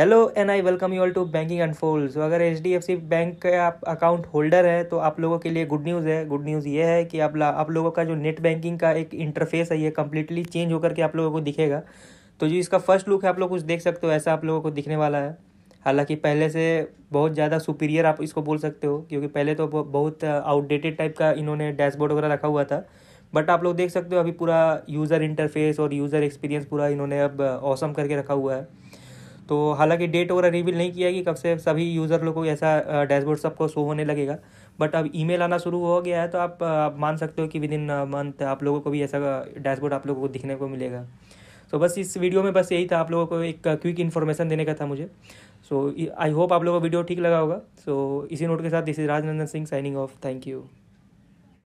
hello and I welcome you all to banking unfold so अगर H D F C bank के आप account holder है तो आप लोगों के लिए गुड न्यूज़ है गुड न्यूज़ ये है कि आप आप लोगों का जो नेट बैंकिंग का एक इंटरफेस है ये कम्प्लीटली चेंज होकर के आप लोगों को दिखेगा तो जो इसका फर्स्ट लुक है आप लोग कुछ देख सकते हो ऐसा आप लोगों को दिखने वाला है हालांकि पहले से बहुत ज़्यादा सुपीरियर आप इसको बोल सकते हो क्योंकि पहले तो बहुत आउटडेटेड टाइप का इन्होंने डैशबोर्ड वगैरह रखा हुआ था बट आप लोग देख सकते हो अभी पूरा यूज़र इंटरफेस और यूज़र एक्सपीरियंस पूरा इन्होंने अब औसम करके रखा हुआ है तो हालांकि डेट वगैरह रिवील नहीं किया कि कब से सभी यूज़र लोग को ऐसा डैशबोर्ड सबको शो होने लगेगा बट अब ईमेल आना शुरू हो गया है तो आप, आप मान सकते हो कि विद इन मंथ आप लोगों को भी ऐसा डैशबोर्ड आप लोगों को दिखने को मिलेगा तो बस इस वीडियो में बस यही था आप लोगों को एक क्विक इन्फॉर्मेशन देने का था मुझे सो आई होप आप लोगों को वीडियो ठीक लगा होगा सो so, इसी नोट के साथ this is Rajnandan Singh signing off thank you